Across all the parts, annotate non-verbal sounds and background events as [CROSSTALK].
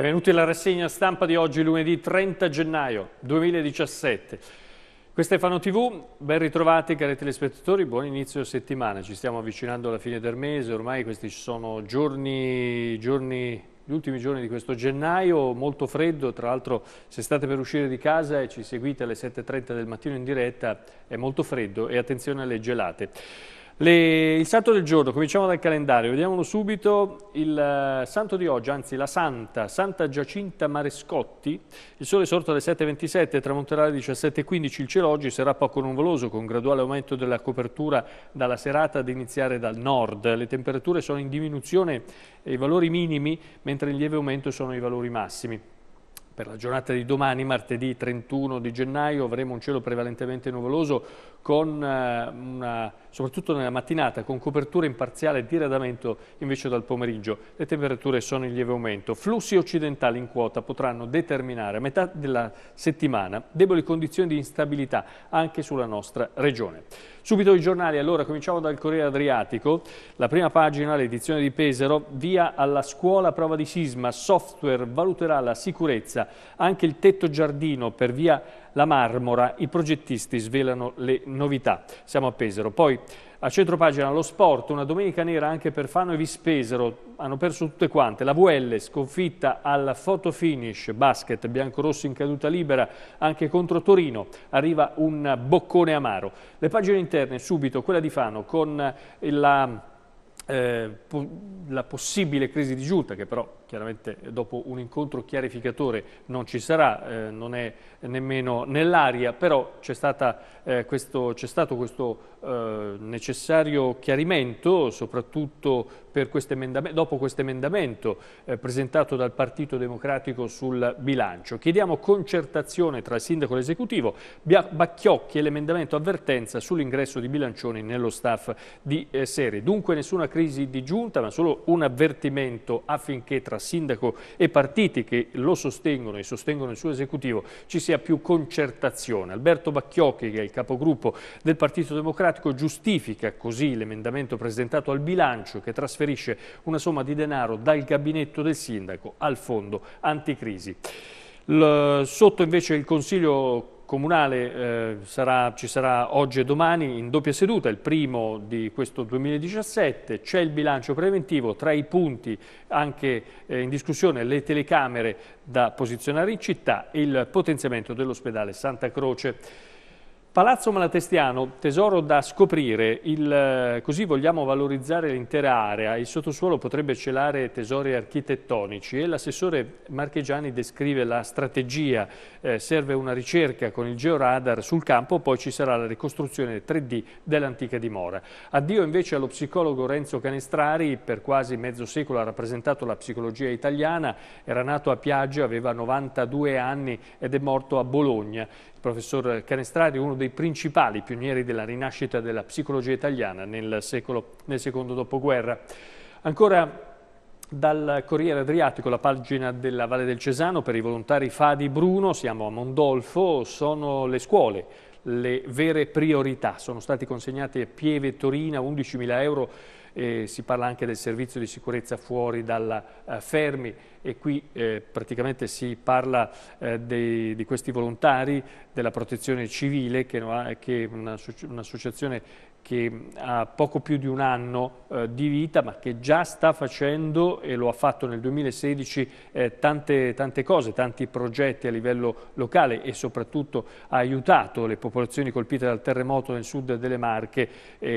Benvenuti alla rassegna stampa di oggi, lunedì 30 gennaio 2017. Questo è Fano TV, ben ritrovati cari telespettatori, buon inizio settimana. Ci stiamo avvicinando alla fine del mese, ormai questi sono giorni, giorni gli ultimi giorni di questo gennaio, molto freddo, tra l'altro se state per uscire di casa e ci seguite alle 7.30 del mattino in diretta, è molto freddo e attenzione alle gelate. Le, il santo del giorno, cominciamo dal calendario, vediamolo subito, il eh, santo di oggi, anzi la santa, Santa Giacinta Marescotti, il sole sorto alle 7.27, tramonterà alle 17.15, il cielo oggi sarà poco nuvoloso con graduale aumento della copertura dalla serata ad iniziare dal nord, le temperature sono in diminuzione, i valori minimi, mentre in lieve aumento sono i valori massimi. Per la giornata di domani, martedì 31 di gennaio, avremo un cielo prevalentemente nuvoloso eh, una, soprattutto nella mattinata, con copertura imparziale e diradamento invece dal pomeriggio. Le temperature sono in lieve aumento. Flussi occidentali in quota potranno determinare a metà della settimana deboli condizioni di instabilità anche sulla nostra regione. Subito i giornali, allora cominciamo dal Corriere Adriatico. La prima pagina, l'edizione di Pesaro, via alla scuola prova di sisma, software valuterà la sicurezza, anche il tetto giardino per via la Marmora, i progettisti svelano le novità. Siamo a Pesaro. Poi a centro pagina lo sport, una domenica nera anche per Fano e Vispesaro, hanno perso tutte quante. La VL sconfitta al fotofinish, basket, biancorosso in caduta libera anche contro Torino, arriva un boccone amaro. Le pagine interne subito, quella di Fano con la, eh, la possibile crisi di giunta che però chiaramente dopo un incontro chiarificatore non ci sarà, eh, non è nemmeno nell'aria, però c'è, eh, stato questo eh, necessario chiarimento, soprattutto quest dopo questo emendamento eh, presentato dal Partito Democratico sul bilancio. Chiediamo concertazione tra il sindaco e l'esecutivo, Bacchiocchi e l'emendamento avvertenza sull'ingresso di bilancioni nello staff di eh, serie. Dunque nessuna crisi di giunta, ma solo un avvertimento affinché tra sindaco e partiti che lo sostengono e sostengono il suo esecutivo ci sia più concertazione. Alberto Bacchiocchi, che è il capogruppo del Partito Democratico, giustifica così l'emendamento presentato al bilancio che trasferisce una somma di denaro dal gabinetto del sindaco al fondo anticrisi. sotto invece il Consiglio comunale eh, sarà, ci sarà oggi e domani in doppia seduta, il primo di questo 2017, c'è il bilancio preventivo, tra i punti anche eh, in discussione le telecamere da posizionare in città e il potenziamento dell'ospedale Santa Croce. Palazzo Malatestiano, tesoro da scoprire, il, eh, così vogliamo valorizzare l'intera area, il sottosuolo potrebbe celare tesori architettonici e l'assessore Marchegiani descrive la strategia, eh, serve una ricerca con il georadar sul campo, poi ci sarà la ricostruzione 3D dell'antica dimora. Addio invece allo psicologo Renzo Canestrari, per quasi mezzo secolo ha rappresentato la psicologia italiana, era nato a Piaggio, aveva 92 anni ed è morto a Bologna professor Canestrari, uno dei principali pionieri della rinascita della psicologia italiana nel, secolo, nel secondo dopoguerra. Ancora dal Corriere Adriatico, la pagina della Valle del Cesano, per i volontari Fadi Bruno, siamo a Mondolfo, sono le scuole le vere priorità. Sono stati consegnati a Pieve Torina 11.000 euro, eh, si parla anche del servizio di sicurezza fuori dalla eh, Fermi, e qui eh, praticamente si parla eh, dei, di questi volontari della protezione civile che, che è un'associazione che ha poco più di un anno eh, di vita ma che già sta facendo e lo ha fatto nel 2016 eh, tante, tante, cose, tanti progetti a livello locale e soprattutto ha aiutato le popolazioni colpite dal terremoto nel sud delle Marche e,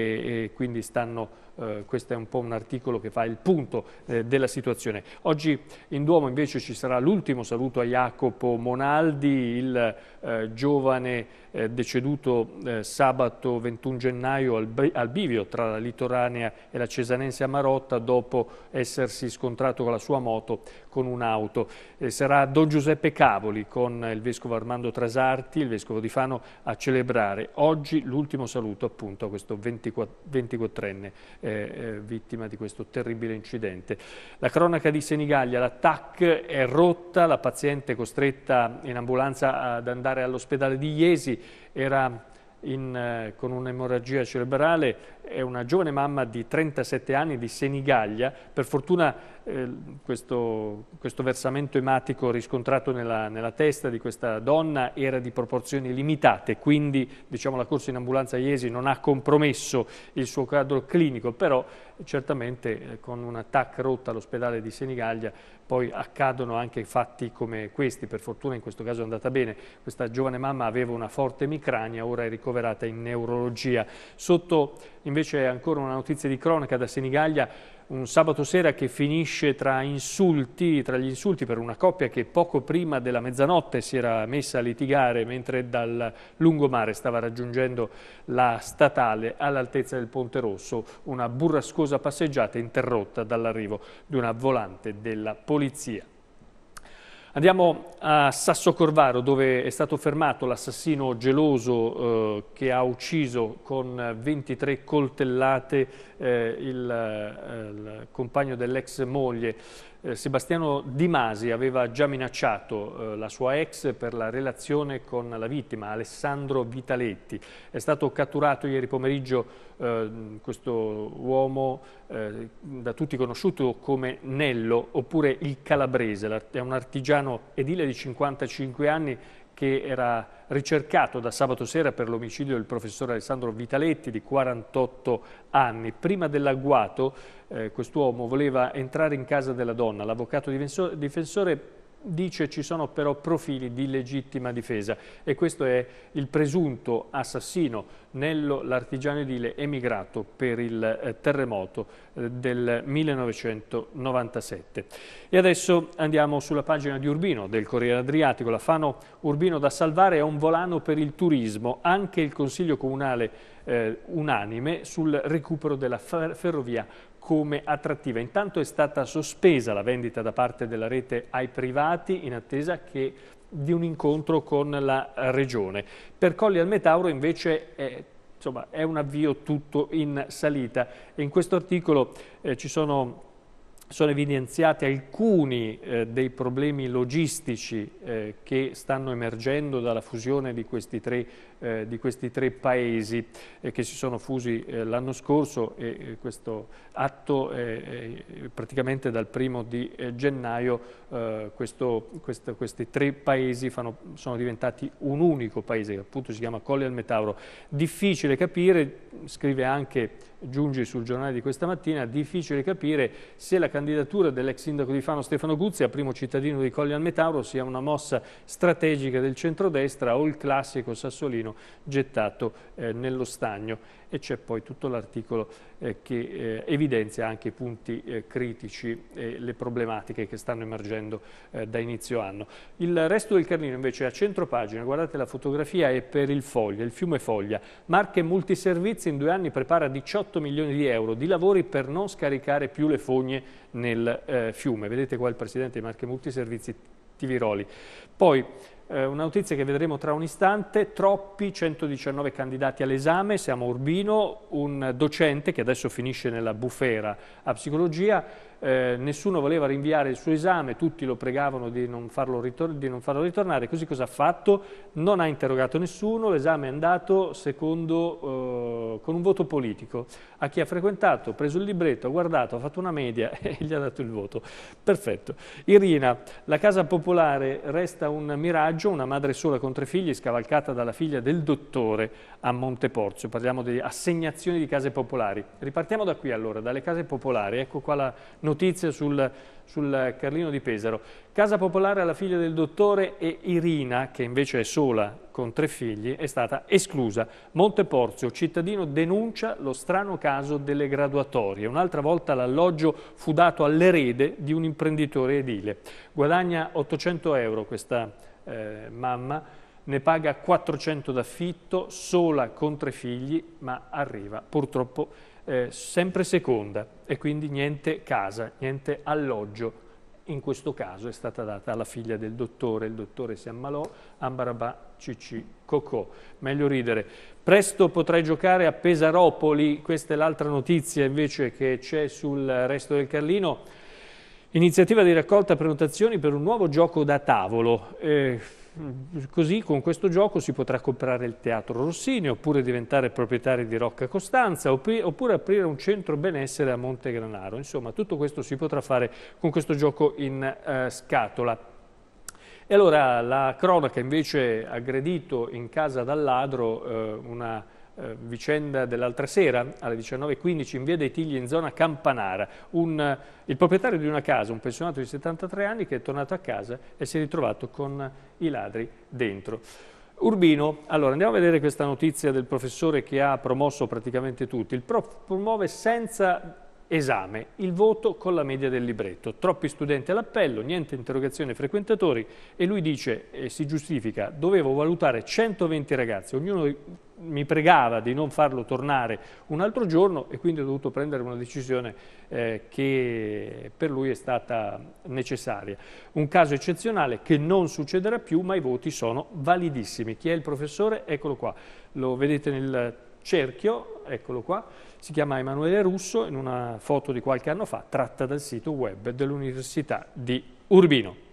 e quindi stanno, eh, questo è un po' un articolo che fa il punto eh, della situazione. Oggi in Duomo invece ci sarà l'ultimo saluto a Jacopo Monaldi, il eh, giovane eh, deceduto eh, sabato 21 gennaio al, al, bivio tra la litoranea e la cesanense a Marotta dopo essersi scontrato con la sua moto con un'auto. sarà Don Giuseppe Cavoli con il vescovo Armando Trasarti, il vescovo di Fano, a celebrare oggi l'ultimo saluto appunto a questo 24enne eh, eh, vittima di questo terribile incidente. La cronaca di Senigallia, la TAC è rotta, la paziente costretta in ambulanza ad andare all'ospedale di Iesi era in, eh, con un'emorragia cerebrale, è una giovane mamma di 37 anni di Senigallia, per fortuna eh, questo, questo, versamento ematico riscontrato nella, nella, testa di questa donna era di proporzioni limitate, quindi diciamo, la corsa in ambulanza Iesi non ha compromesso il suo quadro clinico, però eh, certamente eh, con un attacco rotto all'ospedale di Senigallia poi accadono anche fatti come questi, per fortuna in questo caso è andata bene, questa giovane mamma aveva una forte emicrania, ora è ricoverata in neurologia. Sotto invece ancora una notizia di cronaca da Senigallia, un sabato sera che finisce tra insulti, tra gli insulti per una coppia che poco prima della mezzanotte si era messa a litigare mentre dal lungomare stava raggiungendo la statale all'altezza del Ponte Rosso, una burrascosa passeggiata interrotta dall'arrivo di una volante della polizia. Andiamo a Sasso Corvaro dove è stato fermato l'assassino geloso eh, che ha ucciso con 23 coltellate eh, il, eh, il, compagno dell'ex moglie. Eh, Sebastiano Di Masi aveva già minacciato eh, la sua ex per la relazione con la vittima, Alessandro Vitaletti. È stato catturato ieri pomeriggio eh, questo uomo eh, da tutti conosciuto come Nello, oppure il Calabrese, è un artigiano edile di 55 anni che era ricercato da sabato sera per l'omicidio del professor Alessandro Vitaletti di 48 anni. Prima dell'agguato eh, quest'uomo voleva entrare in casa della donna, l'avvocato difensore dice ci sono però profili di legittima difesa e questo è il presunto assassino Nello l'artigiano edile emigrato per il eh, terremoto eh, del 1997. E adesso andiamo sulla pagina di Urbino del Corriere Adriatico, la Fano Urbino da salvare è un volano per il turismo, anche il Consiglio Comunale eh, unanime sul recupero della ferrovia come attrattiva. Intanto è stata sospesa la vendita da parte della rete ai privati in attesa che di un incontro con la Regione. Per Colli al Metauro invece è, insomma, è un avvio tutto in salita. in questo articolo eh, ci sono sono evidenziati alcuni eh, dei problemi logistici eh, che stanno emergendo dalla fusione di questi tre eh, di questi tre paesi eh, che si sono fusi eh, l'anno scorso e eh, questo atto eh, eh, praticamente dal primo di gennaio questo, questo, questi tre paesi fanno, sono diventati un unico paese che appunto si chiama Colle al Metauro. Difficile capire, scrive anche Giungi sul giornale di questa mattina, difficile capire se la candidatura dell'ex sindaco di Fano Stefano Guzzi a primo cittadino di Colle al Metauro sia una mossa strategica del centrodestra o il classico sassolino terreno gettato eh, nello stagno e c'è poi tutto l'articolo eh, che eh, evidenzia anche i punti eh, critici e le problematiche che stanno emergendo eh, da inizio anno. Il resto del Carlino invece è a centro pagina, guardate la fotografia, è per il Foglia, il fiume Foglia. Marche Multiservizi in due anni prepara 18 milioni di euro di lavori per non scaricare più le fogne nel fiume. Vedete qua il presidente di Marche Multiservizi Tiviroli. Poi eh, una notizia che vedremo tra un istante, troppi 119 candidati all'esame, siamo a Urbino, un docente che adesso finisce nella bufera a psicologia, eh, nessuno voleva rinviare il suo esame, tutti lo pregavano di non, di non farlo, ritornare, così cosa ha fatto? Non ha interrogato nessuno, l'esame è andato secondo, eh, con un voto politico, a chi ha frequentato, preso il libretto, ha guardato, ha fatto una media [LAUGHS] e gli ha dato il voto. Perfetto. Irina, la casa popolare resta un miraggio, una madre sola con tre figli scavalcata dalla figlia del dottore a Monteporzio, parliamo di assegnazioni di case popolari. Ripartiamo da qui allora, dalle case popolari, ecco qua la notizia notizie sul, sul Carlino di Pesaro. Casa Popolare alla figlia del dottore e Irina, che invece è sola con tre figli, è stata esclusa. Monteporzio, cittadino, denuncia lo strano caso delle graduatorie. Un'altra volta l'alloggio fu dato all'erede di un imprenditore edile. Guadagna 800 euro questa eh, mamma, ne paga 400 d'affitto, sola con tre figli, ma arriva purtroppo eh, sempre seconda e quindi niente casa, niente alloggio. In questo caso è stata data alla figlia del dottore, il dottore si ammalò, Ambarabà Cicci Cocò. Meglio ridere. Presto potrai giocare a Pesaropoli, questa è l'altra notizia invece che c'è sul resto del Carlino. Iniziativa di raccolta prenotazioni per un nuovo gioco da tavolo. Eh, così con questo gioco si potrà comprare il Teatro Rossini, oppure diventare proprietari di Rocca Costanza, oppure aprire un centro benessere a Monte Granaro. Insomma, tutto questo si potrà fare con questo gioco in eh, scatola. E allora la cronaca invece aggredito in casa dal ladro eh, una eh, vicenda dell'altra sera, alle 19.15, in via dei Tigli, in zona Campanara. Un, il proprietario di una casa, un pensionato di 73 anni, che è tornato a casa e si è ritrovato con i ladri dentro. Urbino, allora andiamo a vedere questa notizia del professore che ha promosso praticamente tutti. Il prof promuove senza esame, il voto con la media del libretto. Troppi studenti all'appello, niente interrogazione frequentatori e lui dice, e si giustifica, dovevo valutare 120 ragazzi, ognuno mi pregava di non farlo tornare un altro giorno e quindi ho dovuto prendere una decisione eh, che per lui è stata necessaria. Un caso eccezionale che non succederà più, ma i voti sono validissimi. Chi è il professore? Eccolo qua, lo vedete nel cerchio, eccolo qua, si chiama Emanuele Russo in una foto di qualche anno fa tratta dal sito web dell'Università di Urbino.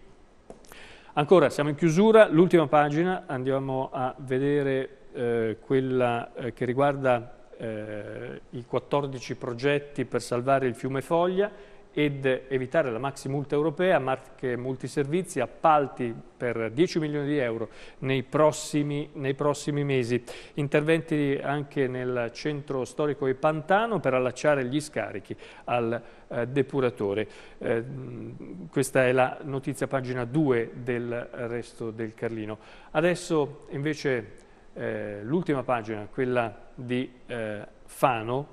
Ancora, siamo in chiusura, l'ultima pagina, andiamo a vedere eh, quella eh, che riguarda eh, i 14 progetti per salvare il fiume Foglia ed evitare la maxi multa europea, marche multiservizi, appalti per 10 milioni di euro nei prossimi, nei prossimi mesi. Interventi anche nel centro storico di Pantano per allacciare gli scarichi al eh, depuratore. Eh, questa è la notizia pagina 2 del resto del Carlino. Adesso invece eh, l'ultima pagina, quella di eh, Fano,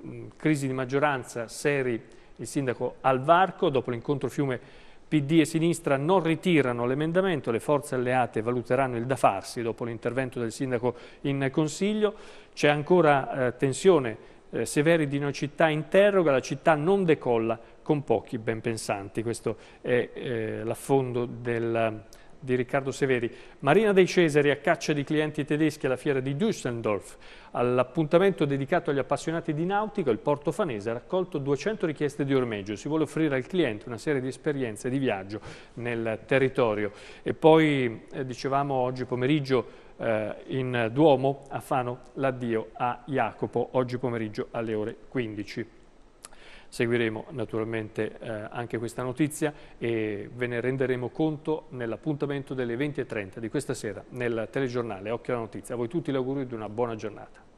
mh, mm, crisi di maggioranza, Seri, il sindaco al varco, dopo l'incontro fiume PD e sinistra non ritirano l'emendamento, le forze alleate valuteranno il da farsi dopo l'intervento del sindaco in consiglio, c'è ancora eh, tensione, eh, Severi di una città interroga, la città non decolla con pochi ben pensanti, questo è eh, l'affondo del di Riccardo Severi. Marina dei Cesari a caccia di clienti tedeschi alla fiera di Düsseldorf. All'appuntamento dedicato agli appassionati di nautico, il porto fanese ha raccolto 200 richieste di ormeggio. Si vuole offrire al cliente una serie di esperienze di viaggio nel territorio. E poi, eh, dicevamo oggi pomeriggio, eh, in Duomo, a Fano, l'addio a Jacopo, oggi pomeriggio alle ore 15. Seguiremo naturalmente eh, anche questa notizia e ve ne renderemo conto nell'appuntamento delle 20.30 di questa sera nel telegiornale Occhio alla Notizia. A voi tutti l'augurio di una buona giornata.